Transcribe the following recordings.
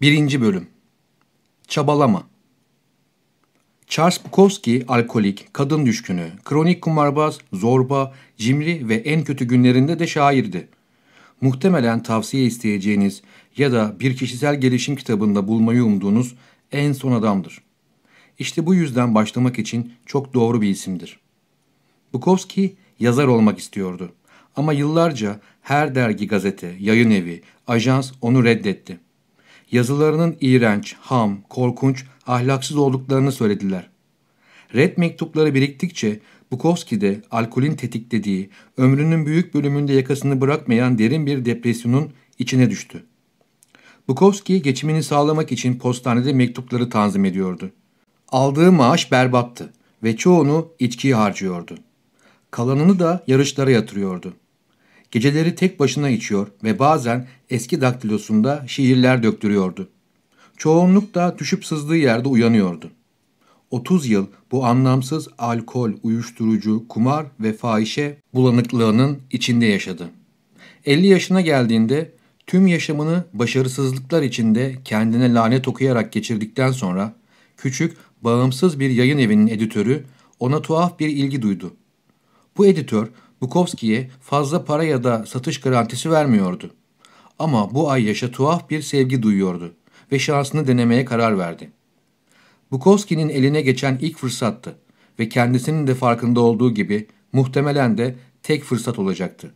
1. Bölüm Çabalama Charles Bukowski alkolik, kadın düşkünü, kronik kumarbaz, zorba, cimri ve en kötü günlerinde de şairdi. Muhtemelen tavsiye isteyeceğiniz ya da bir kişisel gelişim kitabında bulmayı umduğunuz en son adamdır. İşte bu yüzden başlamak için çok doğru bir isimdir. Bukowski yazar olmak istiyordu. Ama yıllarca her dergi gazete, yayın evi, ajans onu reddetti yazılarının iğrenç, ham, korkunç, ahlaksız olduklarını söylediler. Red mektupları biriktikçe Bukowski'de alkolün tetiklediği, ömrünün büyük bölümünde yakasını bırakmayan derin bir depresyonun içine düştü. Bukowski geçimini sağlamak için postanede mektupları tanzim ediyordu. Aldığı maaş berbattı ve çoğunu içkiye harcıyordu. Kalanını da yarışlara yatırıyordu. Geceleri tek başına içiyor ve bazen eski daktilosunda şiirler döktürüyordu. Çoğunlukla düşüp sızdığı yerde uyanıyordu. 30 yıl bu anlamsız alkol, uyuşturucu, kumar ve fahişe bulanıklığının içinde yaşadı. 50 yaşına geldiğinde tüm yaşamını başarısızlıklar içinde kendine lanet okuyarak geçirdikten sonra küçük, bağımsız bir yayın evinin editörü ona tuhaf bir ilgi duydu. Bu editör Bukowski'ye fazla para ya da satış garantisi vermiyordu. Ama bu ay yaşa tuhaf bir sevgi duyuyordu ve şansını denemeye karar verdi. Bukowski'nin eline geçen ilk fırsattı ve kendisinin de farkında olduğu gibi muhtemelen de tek fırsat olacaktı.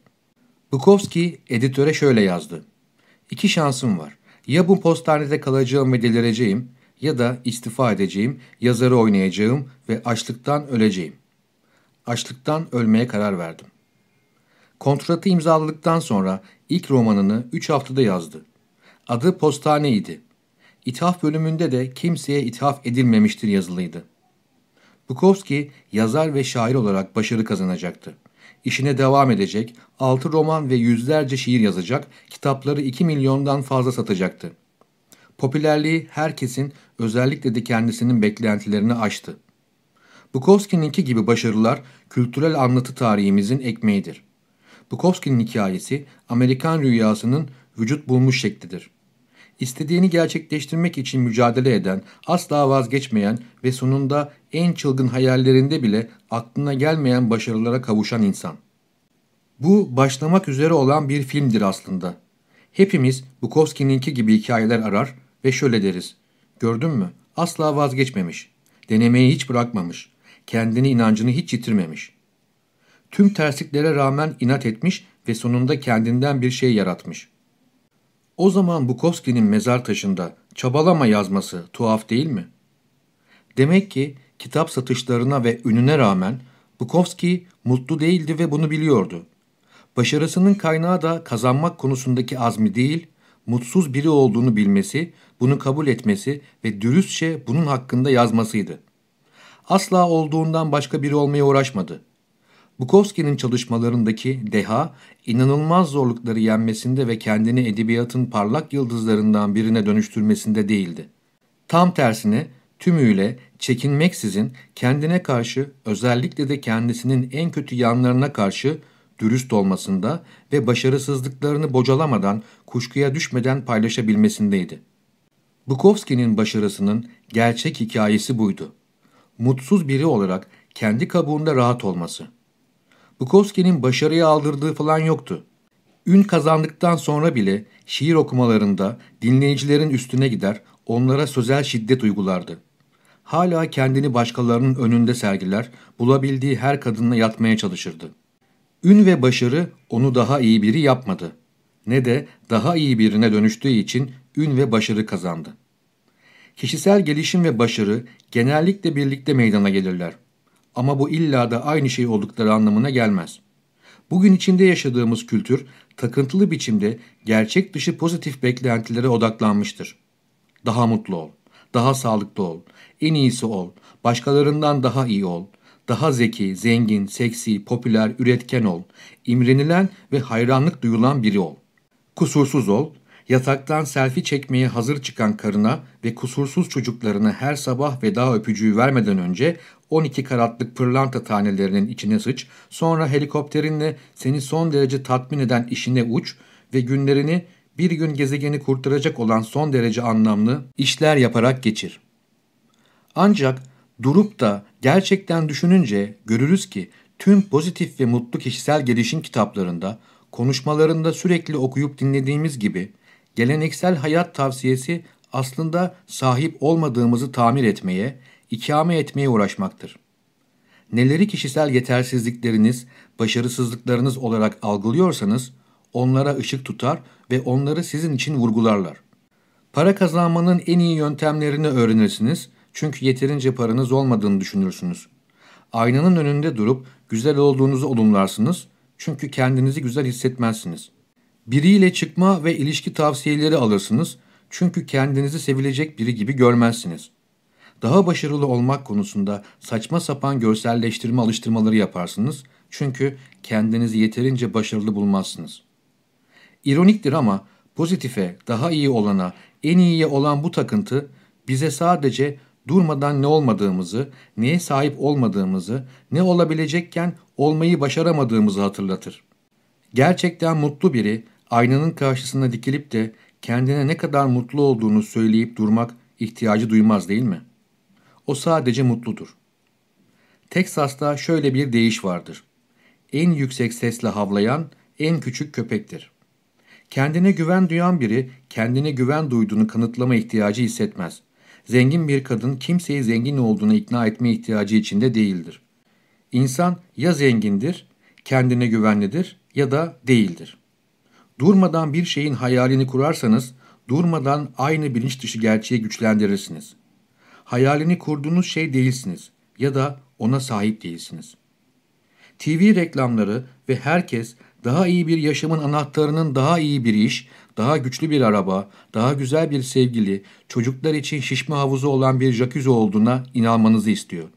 Bukowski editöre şöyle yazdı. İki şansım var. Ya bu postanede kalacağım ve delireceğim ya da istifa edeceğim, yazarı oynayacağım ve açlıktan öleceğim. Açlıktan ölmeye karar verdim. Kontratı imzaladıktan sonra ilk romanını 3 haftada yazdı. Adı Postane idi. İthaf bölümünde de kimseye ithaf edilmemiştir yazılıydı. Bukowski yazar ve şair olarak başarı kazanacaktı. İşine devam edecek, 6 roman ve yüzlerce şiir yazacak, kitapları 2 milyondan fazla satacaktı. Popülerliği herkesin özellikle de kendisinin beklentilerini aştı. Bukowski'ninki gibi başarılar kültürel anlatı tarihimizin ekmeğidir. Bukowski'nin hikayesi Amerikan rüyasının vücut bulmuş şeklidir. İstediğini gerçekleştirmek için mücadele eden, asla vazgeçmeyen ve sonunda en çılgın hayallerinde bile aklına gelmeyen başarılara kavuşan insan. Bu başlamak üzere olan bir filmdir aslında. Hepimiz Bukowski'ninki gibi hikayeler arar ve şöyle deriz. Gördün mü? Asla vazgeçmemiş. Denemeyi hiç bırakmamış. Kendini inancını hiç yitirmemiş tüm tersliklere rağmen inat etmiş ve sonunda kendinden bir şey yaratmış. O zaman Bukowski'nin mezar taşında çabalama yazması tuhaf değil mi? Demek ki kitap satışlarına ve ününe rağmen Bukowski mutlu değildi ve bunu biliyordu. Başarısının kaynağı da kazanmak konusundaki azmi değil, mutsuz biri olduğunu bilmesi, bunu kabul etmesi ve dürüstçe bunun hakkında yazmasıydı. Asla olduğundan başka biri olmaya uğraşmadı.'' Bukowski'nin çalışmalarındaki deha, inanılmaz zorlukları yenmesinde ve kendini edebiyatın parlak yıldızlarından birine dönüştürmesinde değildi. Tam tersine tümüyle çekinmeksizin kendine karşı özellikle de kendisinin en kötü yanlarına karşı dürüst olmasında ve başarısızlıklarını bocalamadan, kuşkuya düşmeden paylaşabilmesindeydi. Bukowski'nin başarısının gerçek hikayesi buydu. Mutsuz biri olarak kendi kabuğunda rahat olması. Bukowski'nin başarıya aldırdığı falan yoktu. Ün kazandıktan sonra bile şiir okumalarında dinleyicilerin üstüne gider, onlara sözel şiddet uygulardı. Hala kendini başkalarının önünde sergiler, bulabildiği her kadınla yatmaya çalışırdı. Ün ve başarı onu daha iyi biri yapmadı. Ne de daha iyi birine dönüştüğü için ün ve başarı kazandı. Kişisel gelişim ve başarı genellikle birlikte meydana gelirler. Ama bu illa da aynı şey oldukları anlamına gelmez. Bugün içinde yaşadığımız kültür takıntılı biçimde gerçek dışı pozitif beklentilere odaklanmıştır. Daha mutlu ol, daha sağlıklı ol, en iyisi ol, başkalarından daha iyi ol, daha zeki, zengin, seksi, popüler, üretken ol, imrenilen ve hayranlık duyulan biri ol. Kusursuz ol, Yataktan selfie çekmeye hazır çıkan karına ve kusursuz çocuklarına her sabah veda öpücüğü vermeden önce 12 karatlık pırlanta tanelerinin içine sıç, sonra helikopterinle seni son derece tatmin eden işine uç ve günlerini bir gün gezegeni kurtaracak olan son derece anlamlı işler yaparak geçir. Ancak durup da gerçekten düşününce görürüz ki tüm pozitif ve mutlu kişisel gelişim kitaplarında, konuşmalarında sürekli okuyup dinlediğimiz gibi Geleneksel hayat tavsiyesi aslında sahip olmadığımızı tamir etmeye, ikame etmeye uğraşmaktır. Neleri kişisel yetersizlikleriniz, başarısızlıklarınız olarak algılıyorsanız onlara ışık tutar ve onları sizin için vurgularlar. Para kazanmanın en iyi yöntemlerini öğrenirsiniz çünkü yeterince paranız olmadığını düşünürsünüz. Aynanın önünde durup güzel olduğunuzu olumlarsınız çünkü kendinizi güzel hissetmezsiniz. Biriyle çıkma ve ilişki tavsiyeleri alırsınız çünkü kendinizi sevilecek biri gibi görmezsiniz. Daha başarılı olmak konusunda saçma sapan görselleştirme alıştırmaları yaparsınız çünkü kendinizi yeterince başarılı bulmazsınız. İroniktir ama pozitife, daha iyi olana, en iyiye olan bu takıntı bize sadece durmadan ne olmadığımızı, neye sahip olmadığımızı, ne olabilecekken olmayı başaramadığımızı hatırlatır. Gerçekten mutlu biri aynanın karşısında dikilip de kendine ne kadar mutlu olduğunu söyleyip durmak ihtiyacı duymaz değil mi? O sadece mutludur. Teksas'ta şöyle bir deyiş vardır. En yüksek sesle havlayan en küçük köpektir. Kendine güven duyan biri kendine güven duyduğunu kanıtlama ihtiyacı hissetmez. Zengin bir kadın kimseyi zengin olduğunu ikna etme ihtiyacı içinde değildir. İnsan ya zengindir, kendine güvenlidir ya da değildir.'' Durmadan bir şeyin hayalini kurarsanız, durmadan aynı bilinç dışı gerçeği güçlendirirsiniz. Hayalini kurduğunuz şey değilsiniz ya da ona sahip değilsiniz. TV reklamları ve herkes daha iyi bir yaşamın anahtarının daha iyi bir iş, daha güçlü bir araba, daha güzel bir sevgili, çocuklar için şişme havuzu olan bir jacuzzi olduğuna inanmanızı istiyor.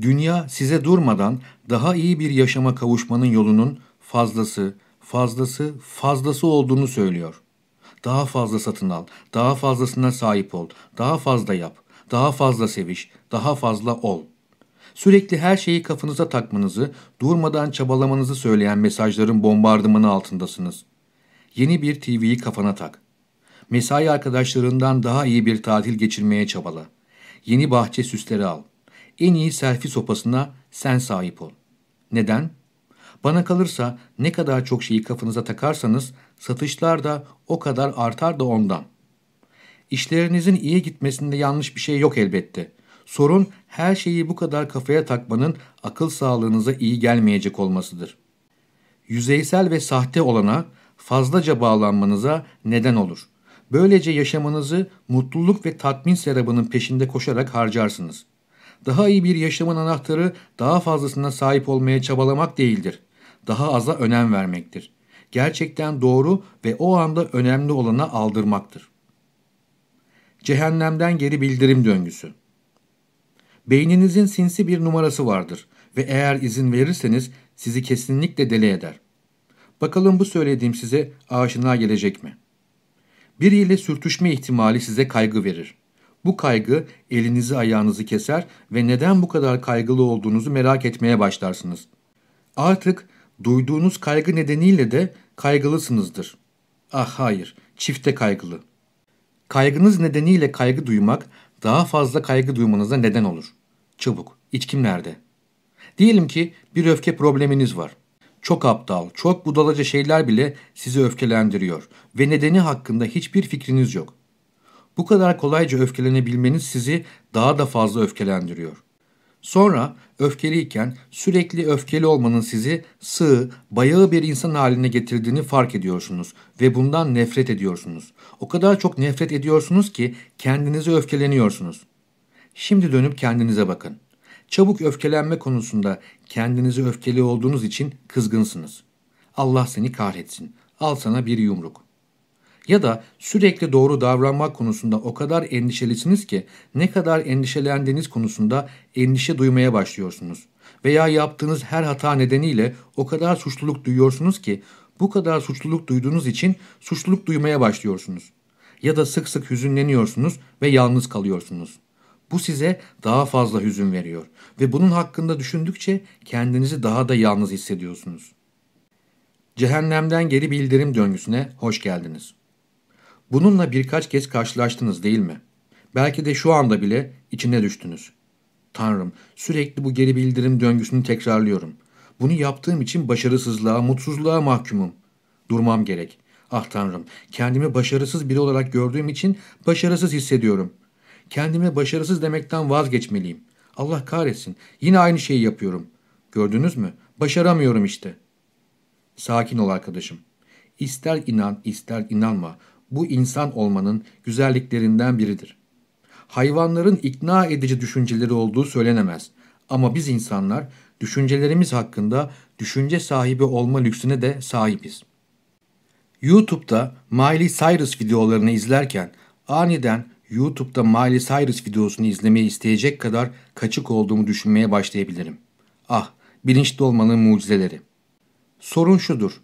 Dünya size durmadan daha iyi bir yaşama kavuşmanın yolunun fazlası, fazlası fazlası olduğunu söylüyor. Daha fazla satın al, daha fazlasına sahip ol, daha fazla yap, daha fazla seviş, daha fazla ol. Sürekli her şeyi kafanıza takmanızı, durmadan çabalamanızı söyleyen mesajların bombardımanı altındasınız. Yeni bir TV'yi kafana tak. Mesai arkadaşlarından daha iyi bir tatil geçirmeye çabala. Yeni bahçe süsleri al. En iyi selfie sopasına sen sahip ol. Neden? Bana kalırsa ne kadar çok şeyi kafanıza takarsanız satışlar da o kadar artar da ondan. İşlerinizin iyi gitmesinde yanlış bir şey yok elbette. Sorun her şeyi bu kadar kafaya takmanın akıl sağlığınıza iyi gelmeyecek olmasıdır. Yüzeysel ve sahte olana fazlaca bağlanmanıza neden olur. Böylece yaşamınızı mutluluk ve tatmin serabının peşinde koşarak harcarsınız. Daha iyi bir yaşamın anahtarı daha fazlasına sahip olmaya çabalamak değildir daha aza önem vermektir. Gerçekten doğru ve o anda önemli olana aldırmaktır. Cehennemden geri bildirim döngüsü. Beyninizin sinsi bir numarası vardır ve eğer izin verirseniz sizi kesinlikle deli eder. Bakalım bu söylediğim size aşina gelecek mi? Biriyle sürtüşme ihtimali size kaygı verir. Bu kaygı elinizi ayağınızı keser ve neden bu kadar kaygılı olduğunuzu merak etmeye başlarsınız. Artık Duyduğunuz kaygı nedeniyle de kaygılısınızdır. Ah hayır, çifte kaygılı. Kaygınız nedeniyle kaygı duymak daha fazla kaygı duymanıza neden olur. Çabuk, içkim nerede? Diyelim ki bir öfke probleminiz var. Çok aptal, çok budalaca şeyler bile sizi öfkelendiriyor ve nedeni hakkında hiçbir fikriniz yok. Bu kadar kolayca öfkelenebilmeniz sizi daha da fazla öfkelendiriyor. Sonra öfkeliyken sürekli öfkeli olmanın sizi sığ, bayağı bir insan haline getirdiğini fark ediyorsunuz ve bundan nefret ediyorsunuz. O kadar çok nefret ediyorsunuz ki kendinize öfkeleniyorsunuz. Şimdi dönüp kendinize bakın. Çabuk öfkelenme konusunda kendinizi öfkeli olduğunuz için kızgınsınız. Allah seni kahretsin. Al sana bir yumruk ya da sürekli doğru davranmak konusunda o kadar endişelisiniz ki ne kadar endişelendiğiniz konusunda endişe duymaya başlıyorsunuz. Veya yaptığınız her hata nedeniyle o kadar suçluluk duyuyorsunuz ki bu kadar suçluluk duyduğunuz için suçluluk duymaya başlıyorsunuz. Ya da sık sık hüzünleniyorsunuz ve yalnız kalıyorsunuz. Bu size daha fazla hüzün veriyor ve bunun hakkında düşündükçe kendinizi daha da yalnız hissediyorsunuz. Cehennemden geri bildirim döngüsüne hoş geldiniz. Bununla birkaç kez karşılaştınız değil mi? Belki de şu anda bile içine düştünüz. Tanrım, sürekli bu geri bildirim döngüsünü tekrarlıyorum. Bunu yaptığım için başarısızlığa, mutsuzluğa mahkumum. Durmam gerek. Ah Tanrım, kendimi başarısız biri olarak gördüğüm için başarısız hissediyorum. Kendimi başarısız demekten vazgeçmeliyim. Allah kahretsin, yine aynı şeyi yapıyorum. Gördünüz mü? Başaramıyorum işte. Sakin ol arkadaşım. İster inan, ister inanma bu insan olmanın güzelliklerinden biridir. Hayvanların ikna edici düşünceleri olduğu söylenemez ama biz insanlar düşüncelerimiz hakkında düşünce sahibi olma lüksüne de sahibiz. YouTube'da Miley Cyrus videolarını izlerken aniden YouTube'da Miley Cyrus videosunu izlemeyi isteyecek kadar kaçık olduğumu düşünmeye başlayabilirim. Ah, bilinçli olmanın mucizeleri. Sorun şudur.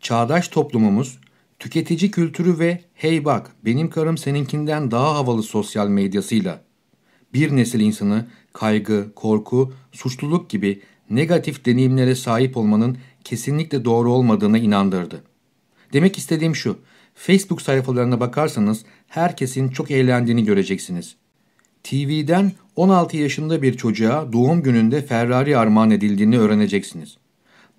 Çağdaş toplumumuz Tüketici kültürü ve hey bak benim karım seninkinden daha havalı sosyal medyasıyla bir nesil insanı kaygı, korku, suçluluk gibi negatif deneyimlere sahip olmanın kesinlikle doğru olmadığını inandırdı. Demek istediğim şu, Facebook sayfalarına bakarsanız herkesin çok eğlendiğini göreceksiniz. TV'den 16 yaşında bir çocuğa doğum gününde Ferrari armağan edildiğini öğreneceksiniz.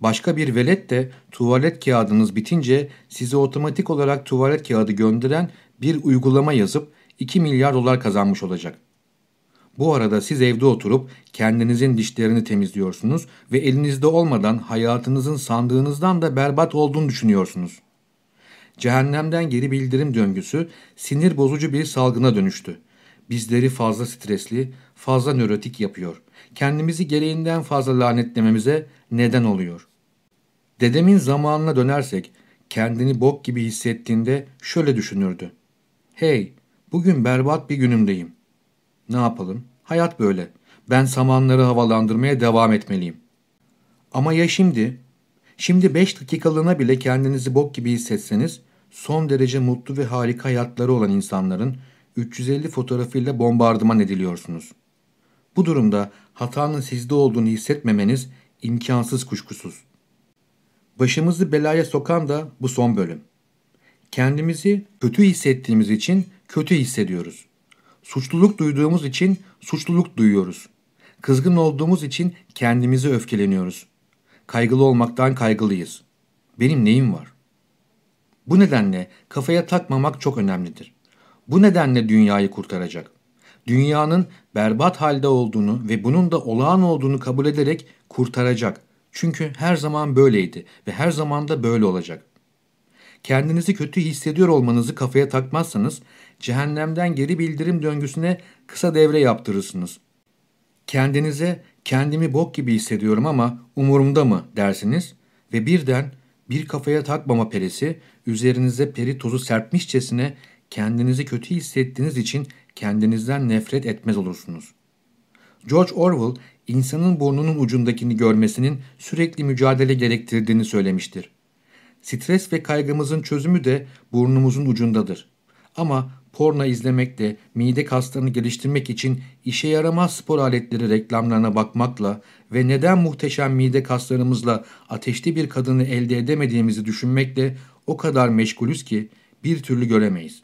Başka bir velet de tuvalet kağıdınız bitince size otomatik olarak tuvalet kağıdı gönderen bir uygulama yazıp 2 milyar dolar kazanmış olacak. Bu arada siz evde oturup kendinizin dişlerini temizliyorsunuz ve elinizde olmadan hayatınızın sandığınızdan da berbat olduğunu düşünüyorsunuz. Cehennemden geri bildirim döngüsü sinir bozucu bir salgına dönüştü. Bizleri fazla stresli, fazla nörotik yapıyor. Kendimizi gereğinden fazla lanetlememize neden oluyor. Dedemin zamanına dönersek kendini bok gibi hissettiğinde şöyle düşünürdü. Hey, bugün berbat bir günümdeyim. Ne yapalım? Hayat böyle. Ben samanları havalandırmaya devam etmeliyim. Ama ya şimdi? Şimdi 5 dakikalığına bile kendinizi bok gibi hissetseniz son derece mutlu ve harika hayatları olan insanların 350 fotoğrafıyla bombardıman ediliyorsunuz. Bu durumda hatanın sizde olduğunu hissetmemeniz imkansız kuşkusuz. Başımızı belaya sokan da bu son bölüm. Kendimizi kötü hissettiğimiz için kötü hissediyoruz. Suçluluk duyduğumuz için suçluluk duyuyoruz. Kızgın olduğumuz için kendimizi öfkeleniyoruz. Kaygılı olmaktan kaygılıyız. Benim neyim var? Bu nedenle kafaya takmamak çok önemlidir. Bu nedenle dünyayı kurtaracak. Dünyanın berbat halde olduğunu ve bunun da olağan olduğunu kabul ederek kurtaracak çünkü her zaman böyleydi ve her zaman da böyle olacak. Kendinizi kötü hissediyor olmanızı kafaya takmazsanız cehennemden geri bildirim döngüsüne kısa devre yaptırırsınız. Kendinize kendimi bok gibi hissediyorum ama umurumda mı dersiniz ve birden bir kafaya takmama perisi üzerinize peri tozu serpmişçesine kendinizi kötü hissettiğiniz için kendinizden nefret etmez olursunuz. George Orwell insanın burnunun ucundakini görmesinin sürekli mücadele gerektirdiğini söylemiştir. Stres ve kaygımızın çözümü de burnumuzun ucundadır. Ama porno izlemek de mide kaslarını geliştirmek için işe yaramaz spor aletleri reklamlarına bakmakla ve neden muhteşem mide kaslarımızla ateşli bir kadını elde edemediğimizi düşünmekle o kadar meşgulüz ki bir türlü göremeyiz.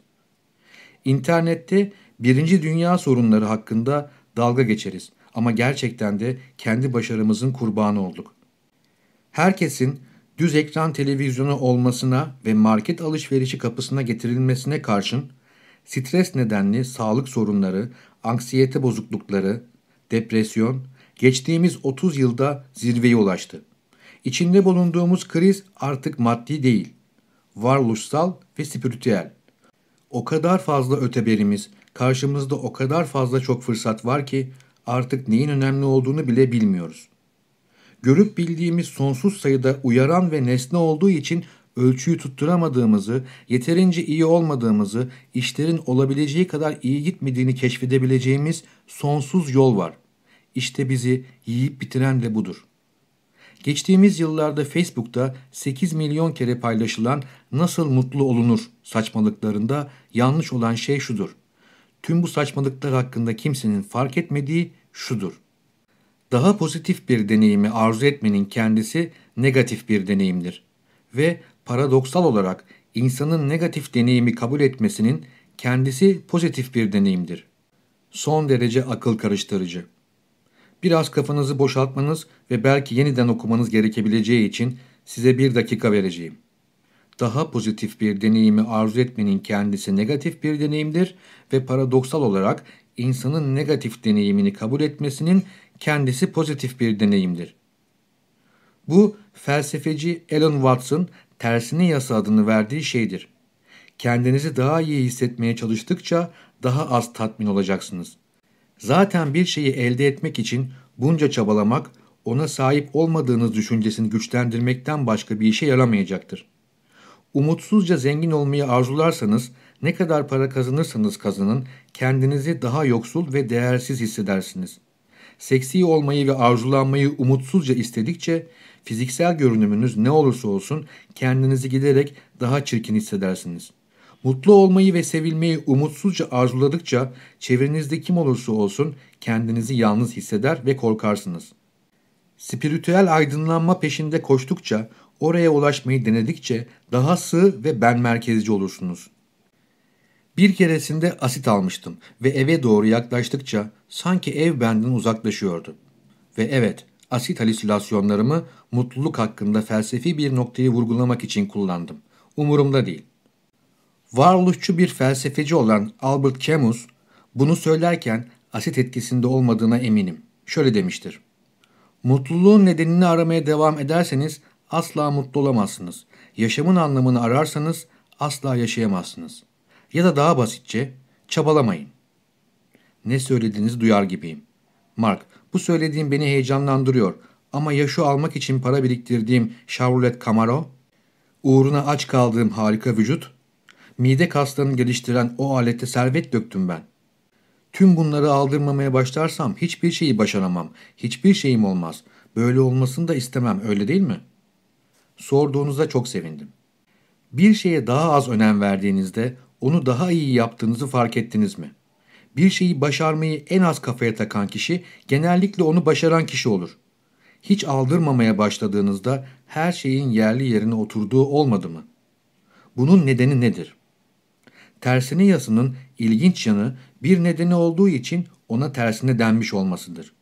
İnternette birinci dünya sorunları hakkında dalga geçeriz ama gerçekten de kendi başarımızın kurbanı olduk. Herkesin düz ekran televizyonu olmasına ve market alışverişi kapısına getirilmesine karşın stres nedenli sağlık sorunları, anksiyete bozuklukları, depresyon geçtiğimiz 30 yılda zirveye ulaştı. İçinde bulunduğumuz kriz artık maddi değil, varoluşsal ve spiritüel. O kadar fazla öteberimiz, karşımızda o kadar fazla çok fırsat var ki artık neyin önemli olduğunu bile bilmiyoruz. Görüp bildiğimiz sonsuz sayıda uyaran ve nesne olduğu için ölçüyü tutturamadığımızı, yeterince iyi olmadığımızı, işlerin olabileceği kadar iyi gitmediğini keşfedebileceğimiz sonsuz yol var. İşte bizi yiyip bitiren de budur. Geçtiğimiz yıllarda Facebook'ta 8 milyon kere paylaşılan nasıl mutlu olunur saçmalıklarında yanlış olan şey şudur tüm bu saçmalıklar hakkında kimsenin fark etmediği şudur. Daha pozitif bir deneyimi arzu etmenin kendisi negatif bir deneyimdir ve paradoksal olarak insanın negatif deneyimi kabul etmesinin kendisi pozitif bir deneyimdir. Son derece akıl karıştırıcı. Biraz kafanızı boşaltmanız ve belki yeniden okumanız gerekebileceği için size bir dakika vereceğim daha pozitif bir deneyimi arzu etmenin kendisi negatif bir deneyimdir ve paradoksal olarak insanın negatif deneyimini kabul etmesinin kendisi pozitif bir deneyimdir. Bu felsefeci Alan Watts'ın tersini yasa adını verdiği şeydir. Kendinizi daha iyi hissetmeye çalıştıkça daha az tatmin olacaksınız. Zaten bir şeyi elde etmek için bunca çabalamak ona sahip olmadığınız düşüncesini güçlendirmekten başka bir işe yaramayacaktır. Umutsuzca zengin olmayı arzularsanız ne kadar para kazanırsanız kazanın kendinizi daha yoksul ve değersiz hissedersiniz. Seksi olmayı ve arzulanmayı umutsuzca istedikçe fiziksel görünümünüz ne olursa olsun kendinizi giderek daha çirkin hissedersiniz. Mutlu olmayı ve sevilmeyi umutsuzca arzuladıkça çevrenizde kim olursa olsun kendinizi yalnız hisseder ve korkarsınız. Spiritüel aydınlanma peşinde koştukça oraya ulaşmayı denedikçe daha sığ ve ben merkezci olursunuz. Bir keresinde asit almıştım ve eve doğru yaklaştıkça sanki ev benden uzaklaşıyordu. Ve evet, asit halüsinasyonlarımı mutluluk hakkında felsefi bir noktayı vurgulamak için kullandım. Umurumda değil. Varoluşçu bir felsefeci olan Albert Camus bunu söylerken asit etkisinde olmadığına eminim. Şöyle demiştir. Mutluluğun nedenini aramaya devam ederseniz asla mutlu olamazsınız. Yaşamın anlamını ararsanız asla yaşayamazsınız. Ya da daha basitçe çabalamayın. Ne söylediğinizi duyar gibiyim. Mark, bu söylediğim beni heyecanlandırıyor ama ya şu almak için para biriktirdiğim Chevrolet Camaro? Uğruna aç kaldığım harika vücut? Mide kaslarını geliştiren o alete servet döktüm ben. Tüm bunları aldırmamaya başlarsam hiçbir şeyi başaramam, hiçbir şeyim olmaz. Böyle olmasını da istemem, öyle değil mi?'' Sorduğunuzda çok sevindim. Bir şeye daha az önem verdiğinizde onu daha iyi yaptığınızı fark ettiniz mi? Bir şeyi başarmayı en az kafaya takan kişi genellikle onu başaran kişi olur. Hiç aldırmamaya başladığınızda her şeyin yerli yerine oturduğu olmadı mı? Bunun nedeni nedir? Tersine yasının ilginç yanı bir nedeni olduğu için ona tersine denmiş olmasıdır.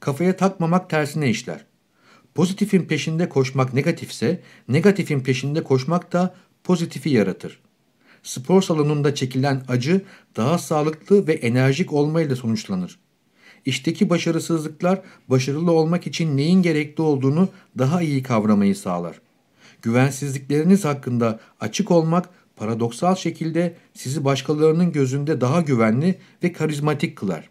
Kafaya takmamak tersine işler. Pozitifin peşinde koşmak negatifse, negatifin peşinde koşmak da pozitifi yaratır. Spor salonunda çekilen acı daha sağlıklı ve enerjik olmayla sonuçlanır. İşteki başarısızlıklar başarılı olmak için neyin gerekli olduğunu daha iyi kavramayı sağlar. Güvensizlikleriniz hakkında açık olmak paradoksal şekilde sizi başkalarının gözünde daha güvenli ve karizmatik kılar.''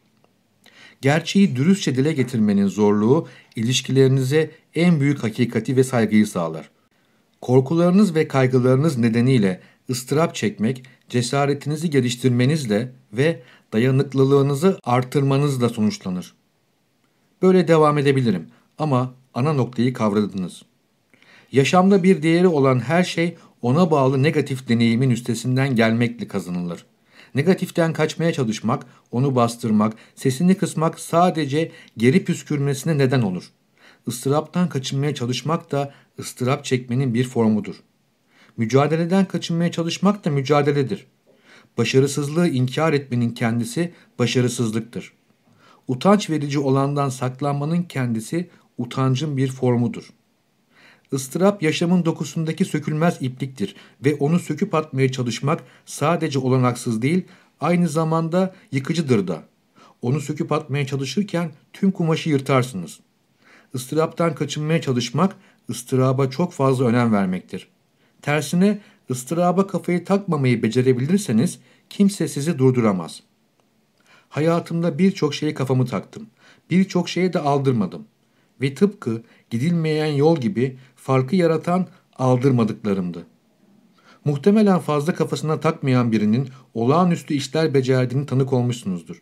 Gerçeği dürüstçe dile getirmenin zorluğu ilişkilerinize en büyük hakikati ve saygıyı sağlar. Korkularınız ve kaygılarınız nedeniyle ıstırap çekmek, cesaretinizi geliştirmenizle ve dayanıklılığınızı artırmanızla sonuçlanır. Böyle devam edebilirim ama ana noktayı kavradınız. Yaşamda bir değeri olan her şey ona bağlı negatif deneyimin üstesinden gelmekle kazanılır. Negatiften kaçmaya çalışmak, onu bastırmak, sesini kısmak sadece geri püskürmesine neden olur. Istıraptan kaçınmaya çalışmak da ıstırap çekmenin bir formudur. Mücadeleden kaçınmaya çalışmak da mücadeledir. Başarısızlığı inkar etmenin kendisi başarısızlıktır. Utanç verici olandan saklanmanın kendisi utancın bir formudur. Istırap yaşamın dokusundaki sökülmez ipliktir ve onu söküp atmaya çalışmak sadece olanaksız değil, aynı zamanda yıkıcıdır da. Onu söküp atmaya çalışırken tüm kumaşı yırtarsınız. Istıraptan kaçınmaya çalışmak, ıstıraba çok fazla önem vermektir. Tersine ıstıraba kafayı takmamayı becerebilirseniz kimse sizi durduramaz. Hayatımda birçok şeye kafamı taktım. Birçok şeye de aldırmadım. Ve tıpkı gidilmeyen yol gibi farkı yaratan aldırmadıklarımdı. Muhtemelen fazla kafasına takmayan birinin olağanüstü işler becerdiğini tanık olmuşsunuzdur.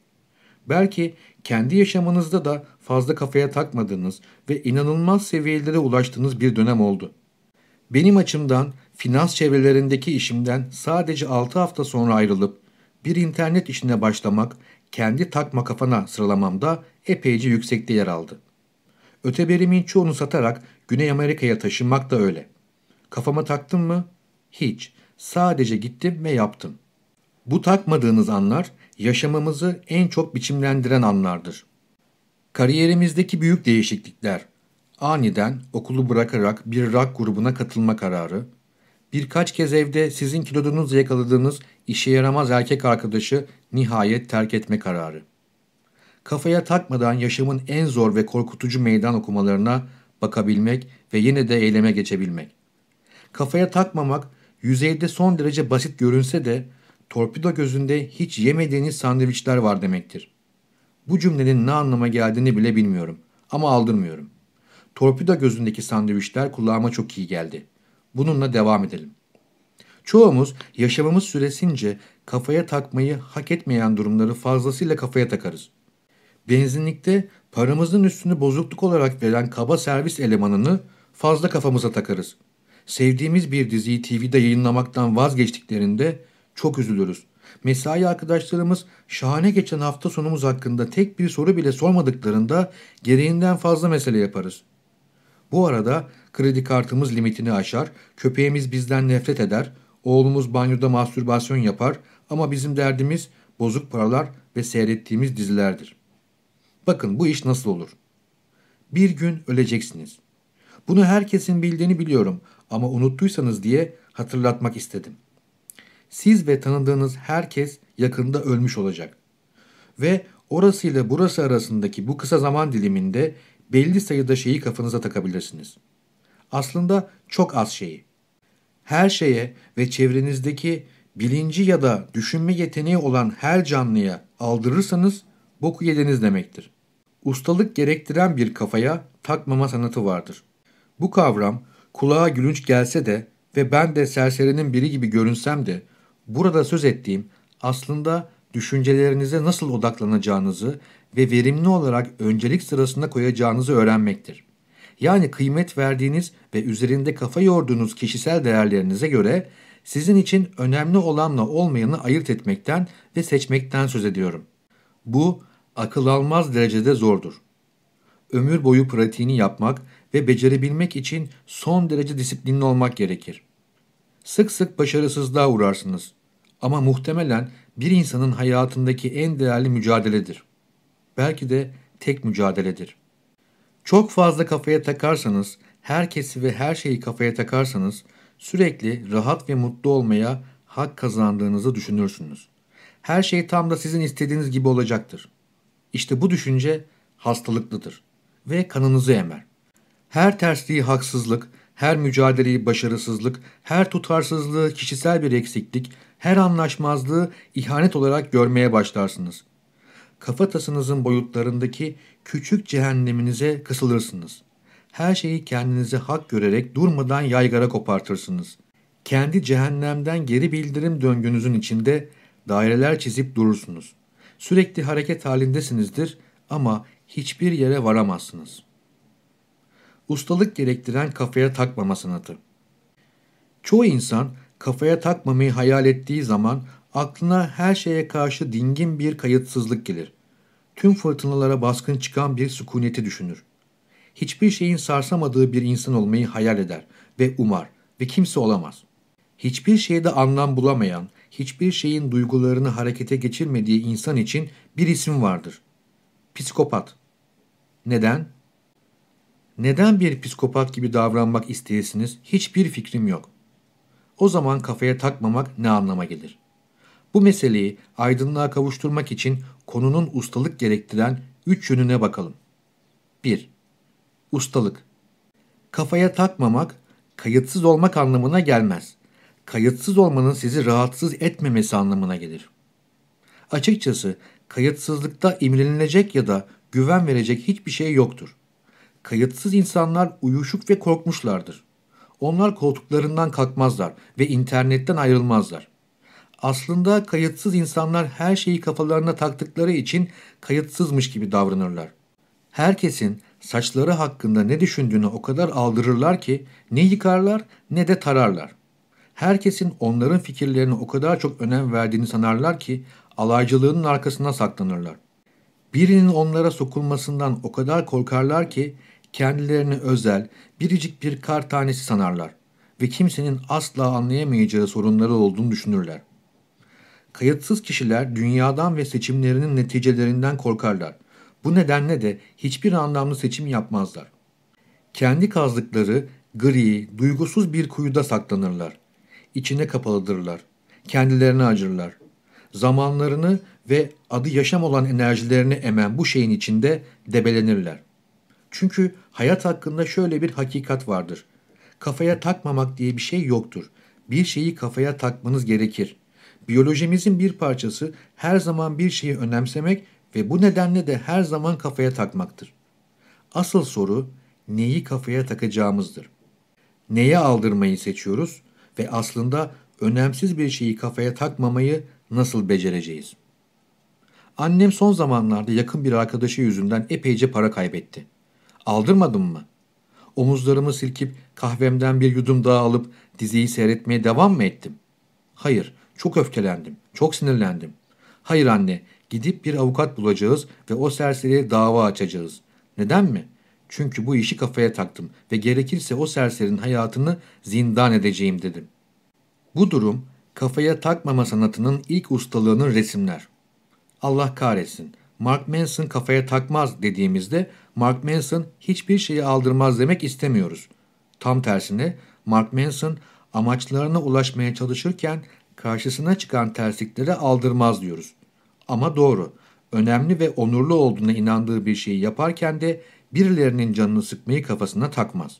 Belki kendi yaşamınızda da fazla kafaya takmadığınız ve inanılmaz seviyelere ulaştığınız bir dönem oldu. Benim açımdan finans çevrelerindeki işimden sadece 6 hafta sonra ayrılıp bir internet işine başlamak kendi takma kafana sıralamamda epeyce yüksekte yer aldı. Öteberimin çoğunu satarak Güney Amerika'ya taşınmak da öyle. Kafama taktım mı? Hiç. Sadece gittim ve yaptım. Bu takmadığınız anlar yaşamımızı en çok biçimlendiren anlardır. Kariyerimizdeki büyük değişiklikler, aniden okulu bırakarak bir rock grubuna katılma kararı, birkaç kez evde sizin kilodunuzla yakaladığınız işe yaramaz erkek arkadaşı nihayet terk etme kararı. Kafaya takmadan yaşamın en zor ve korkutucu meydan okumalarına bakabilmek ve yine de eyleme geçebilmek. Kafaya takmamak yüzeyde son derece basit görünse de torpido gözünde hiç yemediğiniz sandviçler var demektir. Bu cümlenin ne anlama geldiğini bile bilmiyorum ama aldırmıyorum. Torpido gözündeki sandviçler kulağıma çok iyi geldi. Bununla devam edelim. Çoğumuz yaşamımız süresince kafaya takmayı hak etmeyen durumları fazlasıyla kafaya takarız. Benzinlikte Paramızın üstünü bozukluk olarak veren kaba servis elemanını fazla kafamıza takarız. Sevdiğimiz bir diziyi TV'de yayınlamaktan vazgeçtiklerinde çok üzülürüz. Mesai arkadaşlarımız şahane geçen hafta sonumuz hakkında tek bir soru bile sormadıklarında gereğinden fazla mesele yaparız. Bu arada kredi kartımız limitini aşar, köpeğimiz bizden nefret eder, oğlumuz banyoda mastürbasyon yapar ama bizim derdimiz bozuk paralar ve seyrettiğimiz dizilerdir. Bakın bu iş nasıl olur? Bir gün öleceksiniz. Bunu herkesin bildiğini biliyorum ama unuttuysanız diye hatırlatmak istedim. Siz ve tanıdığınız herkes yakında ölmüş olacak. Ve orası ile burası arasındaki bu kısa zaman diliminde belli sayıda şeyi kafanıza takabilirsiniz. Aslında çok az şeyi. Her şeye ve çevrenizdeki bilinci ya da düşünme yeteneği olan her canlıya aldırırsanız boku yediniz demektir ustalık gerektiren bir kafaya takmama sanatı vardır. Bu kavram kulağa gülünç gelse de ve ben de serserinin biri gibi görünsem de burada söz ettiğim aslında düşüncelerinize nasıl odaklanacağınızı ve verimli olarak öncelik sırasında koyacağınızı öğrenmektir. Yani kıymet verdiğiniz ve üzerinde kafa yorduğunuz kişisel değerlerinize göre sizin için önemli olanla olmayanı ayırt etmekten ve seçmekten söz ediyorum. Bu akıl almaz derecede zordur. Ömür boyu pratiğini yapmak ve becerebilmek için son derece disiplinli olmak gerekir. Sık sık başarısızlığa uğrarsınız ama muhtemelen bir insanın hayatındaki en değerli mücadeledir. Belki de tek mücadeledir. Çok fazla kafaya takarsanız, herkesi ve her şeyi kafaya takarsanız sürekli rahat ve mutlu olmaya hak kazandığınızı düşünürsünüz. Her şey tam da sizin istediğiniz gibi olacaktır. İşte bu düşünce hastalıklıdır ve kanınızı emer. Her tersliği haksızlık, her mücadeleyi başarısızlık, her tutarsızlığı kişisel bir eksiklik, her anlaşmazlığı ihanet olarak görmeye başlarsınız. Kafatasınızın boyutlarındaki küçük cehenneminize kısılırsınız. Her şeyi kendinize hak görerek durmadan yaygara kopartırsınız. Kendi cehennemden geri bildirim döngünüzün içinde daireler çizip durursunuz. Sürekli hareket halindesinizdir ama hiçbir yere varamazsınız. Ustalık gerektiren kafaya takmama sanatı. Çoğu insan kafaya takmamayı hayal ettiği zaman aklına her şeye karşı dingin bir kayıtsızlık gelir. Tüm fırtınalara baskın çıkan bir sükuneti düşünür. Hiçbir şeyin sarsamadığı bir insan olmayı hayal eder ve umar ve kimse olamaz. Hiçbir şeyde anlam bulamayan, hiçbir şeyin duygularını harekete geçirmediği insan için bir isim vardır. Psikopat. Neden? Neden bir psikopat gibi davranmak isteyesiniz hiçbir fikrim yok. O zaman kafaya takmamak ne anlama gelir? Bu meseleyi aydınlığa kavuşturmak için konunun ustalık gerektiren üç yönüne bakalım. 1. Ustalık Kafaya takmamak, kayıtsız olmak anlamına gelmez kayıtsız olmanın sizi rahatsız etmemesi anlamına gelir. Açıkçası kayıtsızlıkta imrenilecek ya da güven verecek hiçbir şey yoktur. Kayıtsız insanlar uyuşuk ve korkmuşlardır. Onlar koltuklarından kalkmazlar ve internetten ayrılmazlar. Aslında kayıtsız insanlar her şeyi kafalarına taktıkları için kayıtsızmış gibi davranırlar. Herkesin saçları hakkında ne düşündüğünü o kadar aldırırlar ki ne yıkarlar ne de tararlar. Herkesin onların fikirlerine o kadar çok önem verdiğini sanarlar ki alaycılığının arkasına saklanırlar. Birinin onlara sokulmasından o kadar korkarlar ki kendilerini özel, biricik bir kar tanesi sanarlar ve kimsenin asla anlayamayacağı sorunları olduğunu düşünürler. Kayıtsız kişiler dünyadan ve seçimlerinin neticelerinden korkarlar. Bu nedenle de hiçbir anlamlı seçim yapmazlar. Kendi kazdıkları gri, duygusuz bir kuyuda saklanırlar içine kapalıdırlar. kendilerini acırlar. Zamanlarını ve adı yaşam olan enerjilerini emen bu şeyin içinde debelenirler. Çünkü hayat hakkında şöyle bir hakikat vardır. Kafaya takmamak diye bir şey yoktur. Bir şeyi kafaya takmanız gerekir. Biyolojimizin bir parçası her zaman bir şeyi önemsemek ve bu nedenle de her zaman kafaya takmaktır. Asıl soru neyi kafaya takacağımızdır. Neye aldırmayı seçiyoruz ve aslında önemsiz bir şeyi kafaya takmamayı nasıl becereceğiz? Annem son zamanlarda yakın bir arkadaşı yüzünden epeyce para kaybetti. Aldırmadım mı? Omuzlarımı silkip kahvemden bir yudum daha alıp diziyi seyretmeye devam mı ettim? Hayır, çok öfkelendim, çok sinirlendim. Hayır anne, gidip bir avukat bulacağız ve o serseriye dava açacağız. Neden mi? Çünkü bu işi kafaya taktım ve gerekirse o serserinin hayatını zindan edeceğim dedim. Bu durum kafaya takmama sanatının ilk ustalığının resimler. Allah kahretsin. Mark Manson kafaya takmaz dediğimizde Mark Manson hiçbir şeyi aldırmaz demek istemiyoruz. Tam tersine Mark Manson amaçlarına ulaşmaya çalışırken karşısına çıkan tersliklere aldırmaz diyoruz. Ama doğru, önemli ve onurlu olduğuna inandığı bir şeyi yaparken de birilerinin canını sıkmayı kafasına takmaz.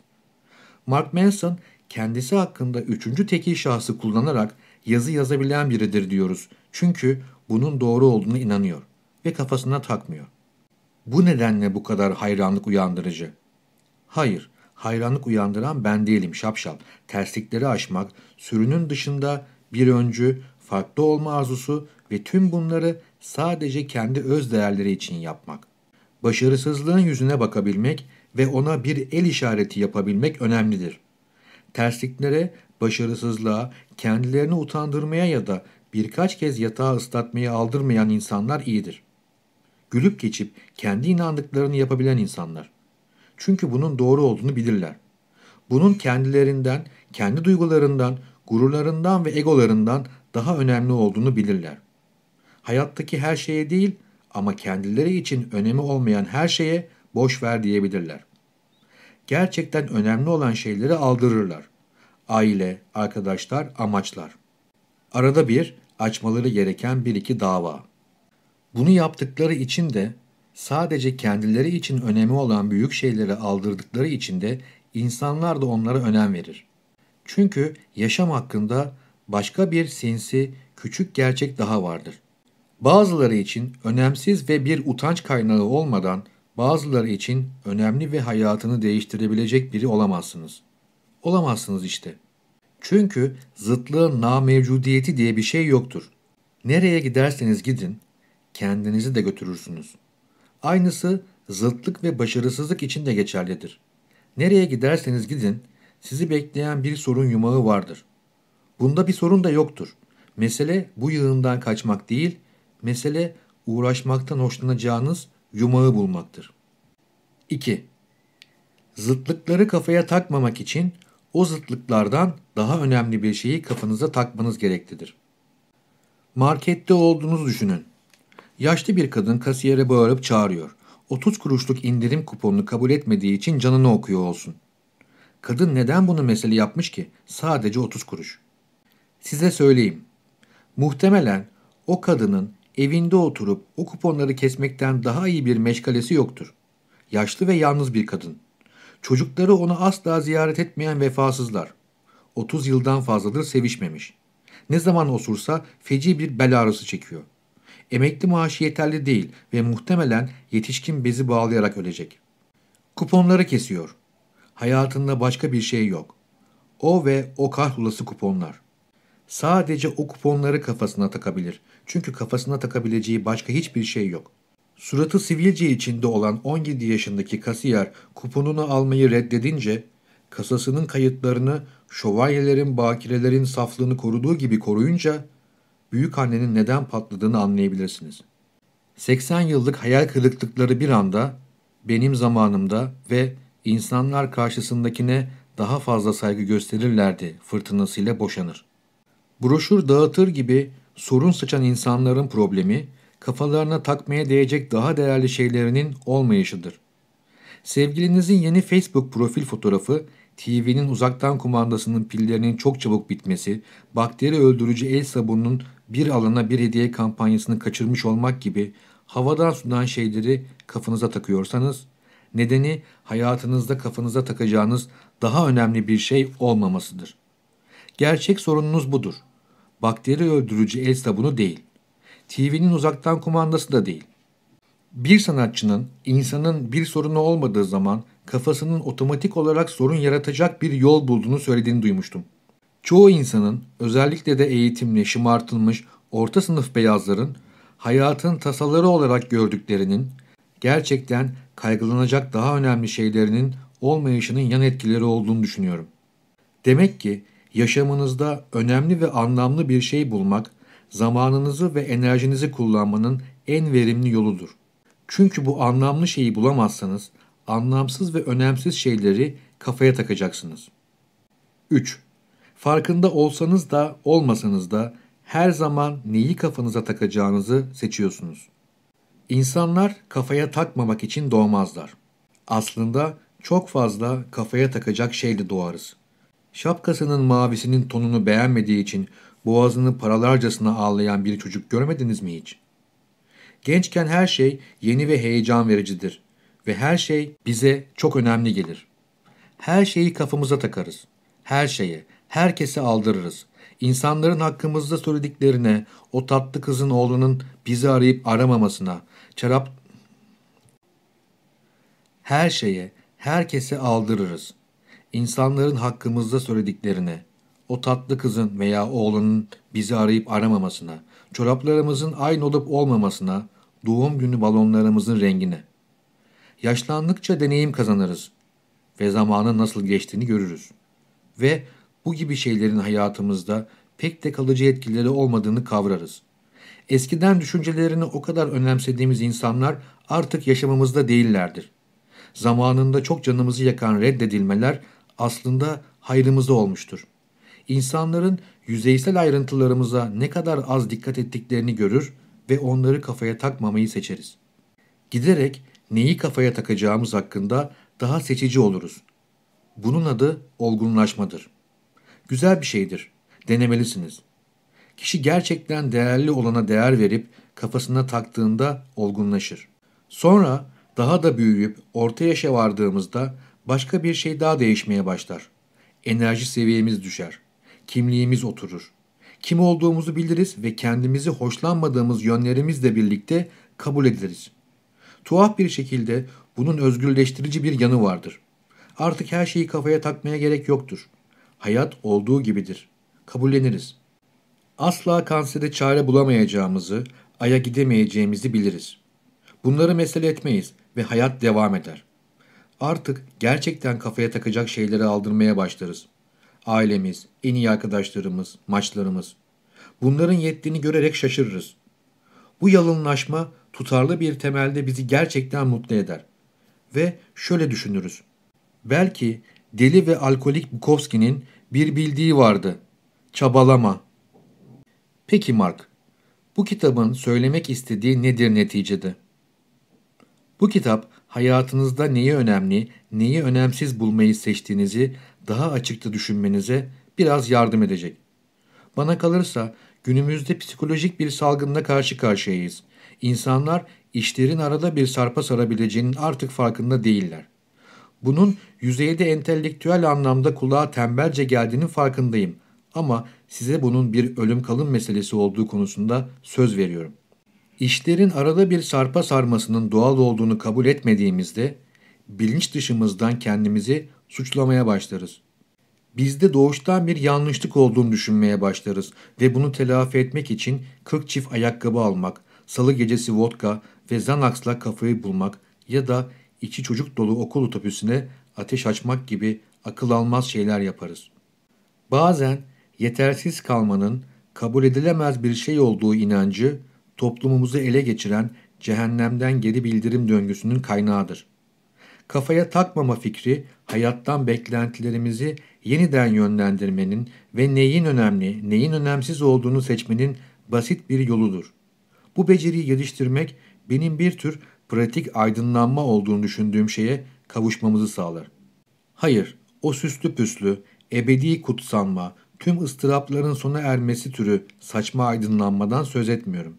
Mark Manson kendisi hakkında üçüncü tekil şahsı kullanarak yazı yazabilen biridir diyoruz. Çünkü bunun doğru olduğunu inanıyor ve kafasına takmıyor. Bu nedenle bu kadar hayranlık uyandırıcı. Hayır, hayranlık uyandıran ben değilim şapşal. Terslikleri aşmak, sürünün dışında bir öncü, farklı olma arzusu ve tüm bunları sadece kendi öz değerleri için yapmak. Başarısızlığın yüzüne bakabilmek ve ona bir el işareti yapabilmek önemlidir. Tersliklere, başarısızlığa, kendilerini utandırmaya ya da birkaç kez yatağa ıslatmayı aldırmayan insanlar iyidir. Gülüp geçip kendi inandıklarını yapabilen insanlar. Çünkü bunun doğru olduğunu bilirler. Bunun kendilerinden, kendi duygularından, gururlarından ve egolarından daha önemli olduğunu bilirler. Hayattaki her şeye değil, ama kendileri için önemi olmayan her şeye boş ver diyebilirler. Gerçekten önemli olan şeyleri aldırırlar. Aile, arkadaşlar, amaçlar. Arada bir açmaları gereken bir iki dava. Bunu yaptıkları için de sadece kendileri için önemi olan büyük şeyleri aldırdıkları için de insanlar da onlara önem verir. Çünkü yaşam hakkında başka bir sinsi küçük gerçek daha vardır. Bazıları için önemsiz ve bir utanç kaynağı olmadan bazıları için önemli ve hayatını değiştirebilecek biri olamazsınız. Olamazsınız işte. Çünkü zıtlığın na mevcudiyeti diye bir şey yoktur. Nereye giderseniz gidin, kendinizi de götürürsünüz. Aynısı zıtlık ve başarısızlık için de geçerlidir. Nereye giderseniz gidin, sizi bekleyen bir sorun yumağı vardır. Bunda bir sorun da yoktur. Mesele bu yığından kaçmak değil, mesele uğraşmaktan hoşlanacağınız yumağı bulmaktır. 2. Zıtlıkları kafaya takmamak için o zıtlıklardan daha önemli bir şeyi kafanıza takmanız gereklidir. Markette olduğunuzu düşünün. Yaşlı bir kadın kasiyere bağırıp çağırıyor. 30 kuruşluk indirim kuponunu kabul etmediği için canını okuyor olsun. Kadın neden bunu mesele yapmış ki? Sadece 30 kuruş. Size söyleyeyim. Muhtemelen o kadının evinde oturup o kuponları kesmekten daha iyi bir meşgalesi yoktur. Yaşlı ve yalnız bir kadın. Çocukları onu asla ziyaret etmeyen vefasızlar. 30 yıldan fazladır sevişmemiş. Ne zaman osursa feci bir bel ağrısı çekiyor. Emekli maaşı yeterli değil ve muhtemelen yetişkin bezi bağlayarak ölecek. Kuponları kesiyor. Hayatında başka bir şey yok. O ve o kahrolası kuponlar. Sadece o kuponları kafasına takabilir. Çünkü kafasına takabileceği başka hiçbir şey yok. Suratı sivilce içinde olan 17 yaşındaki kasiyer kuponunu almayı reddedince kasasının kayıtlarını şövalyelerin bakirelerin saflığını koruduğu gibi koruyunca büyük annenin neden patladığını anlayabilirsiniz. 80 yıllık hayal kırıklıkları bir anda benim zamanımda ve insanlar karşısındakine daha fazla saygı gösterirlerdi fırtınasıyla boşanır. Broşür dağıtır gibi sorun saçan insanların problemi, kafalarına takmaya değecek daha değerli şeylerinin olmayışıdır. Sevgilinizin yeni Facebook profil fotoğrafı, TV'nin uzaktan kumandasının pillerinin çok çabuk bitmesi, bakteri öldürücü el sabununun bir alana bir hediye kampanyasını kaçırmış olmak gibi havadan sudan şeyleri kafanıza takıyorsanız, nedeni hayatınızda kafanıza takacağınız daha önemli bir şey olmamasıdır. Gerçek sorununuz budur. Bakteri öldürücü el sabunu değil. TV'nin uzaktan kumandası da değil. Bir sanatçının insanın bir sorunu olmadığı zaman kafasının otomatik olarak sorun yaratacak bir yol bulduğunu söylediğini duymuştum. Çoğu insanın özellikle de eğitimli, şımartılmış orta sınıf beyazların hayatın tasaları olarak gördüklerinin gerçekten kaygılanacak daha önemli şeylerinin olmayışının yan etkileri olduğunu düşünüyorum. Demek ki yaşamınızda önemli ve anlamlı bir şey bulmak, zamanınızı ve enerjinizi kullanmanın en verimli yoludur. Çünkü bu anlamlı şeyi bulamazsanız, anlamsız ve önemsiz şeyleri kafaya takacaksınız. 3. Farkında olsanız da olmasanız da her zaman neyi kafanıza takacağınızı seçiyorsunuz. İnsanlar kafaya takmamak için doğmazlar. Aslında çok fazla kafaya takacak şeyle doğarız. Şapkasının mavisinin tonunu beğenmediği için boğazını paralarcasına ağlayan bir çocuk görmediniz mi hiç? Gençken her şey yeni ve heyecan vericidir ve her şey bize çok önemli gelir. Her şeyi kafamıza takarız. Her şeye, herkese aldırırız. İnsanların hakkımızda söylediklerine, o tatlı kızın oğlunun bizi arayıp aramamasına, çarap... Her şeye, herkese aldırırız. İnsanların hakkımızda söylediklerine, o tatlı kızın veya oğlanın bizi arayıp aramamasına, çoraplarımızın aynı olup olmamasına, doğum günü balonlarımızın rengine. Yaşlandıkça deneyim kazanırız ve zamanın nasıl geçtiğini görürüz. Ve bu gibi şeylerin hayatımızda pek de kalıcı etkileri olmadığını kavrarız. Eskiden düşüncelerini o kadar önemsediğimiz insanlar artık yaşamımızda değillerdir. Zamanında çok canımızı yakan reddedilmeler aslında hayrımıza olmuştur. İnsanların yüzeysel ayrıntılarımıza ne kadar az dikkat ettiklerini görür ve onları kafaya takmamayı seçeriz. Giderek neyi kafaya takacağımız hakkında daha seçici oluruz. Bunun adı olgunlaşmadır. Güzel bir şeydir. Denemelisiniz. Kişi gerçekten değerli olana değer verip kafasına taktığında olgunlaşır. Sonra daha da büyüyüp orta yaşa vardığımızda başka bir şey daha değişmeye başlar. Enerji seviyemiz düşer. Kimliğimiz oturur. Kim olduğumuzu biliriz ve kendimizi hoşlanmadığımız yönlerimizle birlikte kabul ederiz. Tuhaf bir şekilde bunun özgürleştirici bir yanı vardır. Artık her şeyi kafaya takmaya gerek yoktur. Hayat olduğu gibidir. Kabulleniriz. Asla kansere çare bulamayacağımızı, aya gidemeyeceğimizi biliriz. Bunları mesele etmeyiz ve hayat devam eder. Artık gerçekten kafaya takacak şeyleri aldırmaya başlarız. Ailemiz, en iyi arkadaşlarımız, maçlarımız. Bunların yettiğini görerek şaşırırız. Bu yalınlaşma tutarlı bir temelde bizi gerçekten mutlu eder. Ve şöyle düşünürüz. Belki deli ve alkolik Bukowski'nin bir bildiği vardı. Çabalama. Peki Mark, bu kitabın söylemek istediği nedir neticede? Bu kitap hayatınızda neyi önemli, neyi önemsiz bulmayı seçtiğinizi daha açıkta düşünmenize biraz yardım edecek. Bana kalırsa günümüzde psikolojik bir salgınla karşı karşıyayız. İnsanlar işlerin arada bir sarpa sarabileceğinin artık farkında değiller. Bunun yüzeyde entelektüel anlamda kulağa tembelce geldiğinin farkındayım ama size bunun bir ölüm kalım meselesi olduğu konusunda söz veriyorum.'' İşlerin arada bir sarpa sarmasının doğal olduğunu kabul etmediğimizde bilinç dışımızdan kendimizi suçlamaya başlarız. Bizde doğuştan bir yanlışlık olduğunu düşünmeye başlarız ve bunu telafi etmek için 40 çift ayakkabı almak, salı gecesi vodka ve Xanax'la kafayı bulmak ya da içi çocuk dolu okul otobüsüne ateş açmak gibi akıl almaz şeyler yaparız. Bazen yetersiz kalmanın kabul edilemez bir şey olduğu inancı toplumumuzu ele geçiren cehennemden geri bildirim döngüsünün kaynağıdır. Kafaya takmama fikri hayattan beklentilerimizi yeniden yönlendirmenin ve neyin önemli, neyin önemsiz olduğunu seçmenin basit bir yoludur. Bu beceriyi geliştirmek benim bir tür pratik aydınlanma olduğunu düşündüğüm şeye kavuşmamızı sağlar. Hayır, o süslü püslü, ebedi kutsanma, tüm ıstırapların sona ermesi türü saçma aydınlanmadan söz etmiyorum.''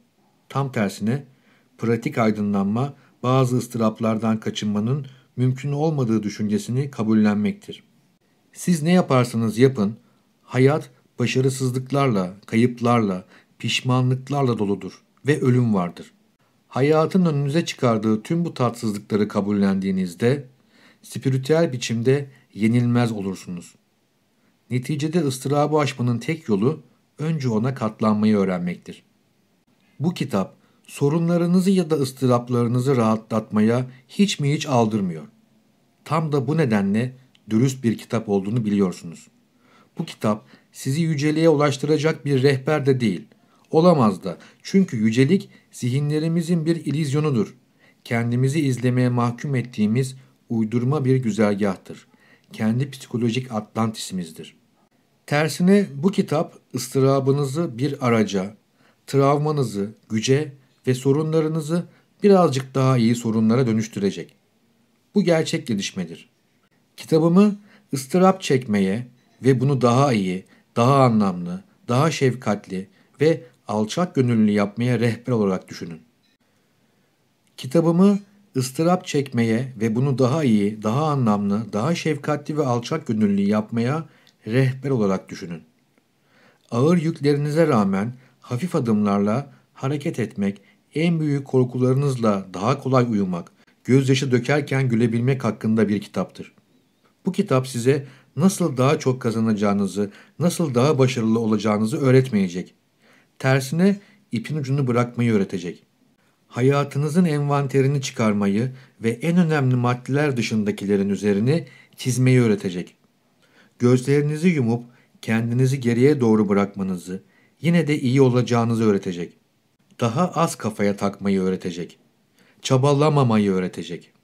Tam tersine pratik aydınlanma bazı ıstıraplardan kaçınmanın mümkün olmadığı düşüncesini kabullenmektir. Siz ne yaparsanız yapın, hayat başarısızlıklarla, kayıplarla, pişmanlıklarla doludur ve ölüm vardır. Hayatın önünüze çıkardığı tüm bu tatsızlıkları kabullendiğinizde, spiritüel biçimde yenilmez olursunuz. Neticede ıstırabı aşmanın tek yolu önce ona katlanmayı öğrenmektir. Bu kitap sorunlarınızı ya da ıstıraplarınızı rahatlatmaya hiç mi hiç aldırmıyor. Tam da bu nedenle dürüst bir kitap olduğunu biliyorsunuz. Bu kitap sizi yüceliğe ulaştıracak bir rehber de değil. Olamaz da çünkü yücelik zihinlerimizin bir ilizyonudur. Kendimizi izlemeye mahkum ettiğimiz uydurma bir güzergahtır. Kendi psikolojik Atlantisimizdir. Tersine bu kitap ıstırabınızı bir araca, travmanızı güce ve sorunlarınızı birazcık daha iyi sorunlara dönüştürecek. Bu gerçek gelişmedir. Kitabımı ıstırap çekmeye ve bunu daha iyi, daha anlamlı, daha şefkatli ve alçak gönüllü yapmaya rehber olarak düşünün. Kitabımı ıstırap çekmeye ve bunu daha iyi, daha anlamlı, daha şefkatli ve alçak gönüllü yapmaya rehber olarak düşünün. Ağır yüklerinize rağmen hafif adımlarla hareket etmek, en büyük korkularınızla daha kolay uyumak, gözyaşı dökerken gülebilmek hakkında bir kitaptır. Bu kitap size nasıl daha çok kazanacağınızı, nasıl daha başarılı olacağınızı öğretmeyecek. Tersine ipin ucunu bırakmayı öğretecek. Hayatınızın envanterini çıkarmayı ve en önemli maddeler dışındakilerin üzerine çizmeyi öğretecek. Gözlerinizi yumup kendinizi geriye doğru bırakmanızı, yine de iyi olacağınızı öğretecek. Daha az kafaya takmayı öğretecek. Çabalamamayı öğretecek.